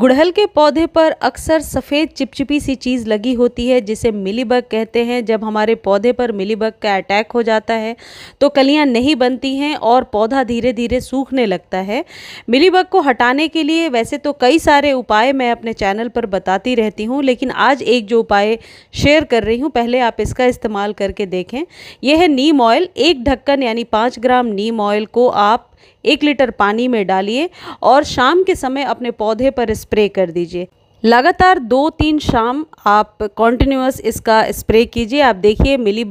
गुड़हल के पौधे पर अक्सर सफ़ेद चिपचिपी सी चीज़ लगी होती है जिसे मिलीबग कहते हैं जब हमारे पौधे पर मिलीबग का अटैक हो जाता है तो कलियां नहीं बनती हैं और पौधा धीरे धीरे सूखने लगता है मिलीबग को हटाने के लिए वैसे तो कई सारे उपाय मैं अपने चैनल पर बताती रहती हूँ लेकिन आज एक जो उपाय शेयर कर रही हूँ पहले आप इसका इस्तेमाल करके देखें यह है नीम ऑयल एक ढक्कन यानी पाँच ग्राम नीम ऑयल को आप एक लीटर पानी में डालिए और शाम के समय अपने पौधे पर स्प्रे कर दीजिए लगातार दो तीन शाम आप कॉन्टिन्यूस इसका स्प्रे कीजिए आप देखिए मिली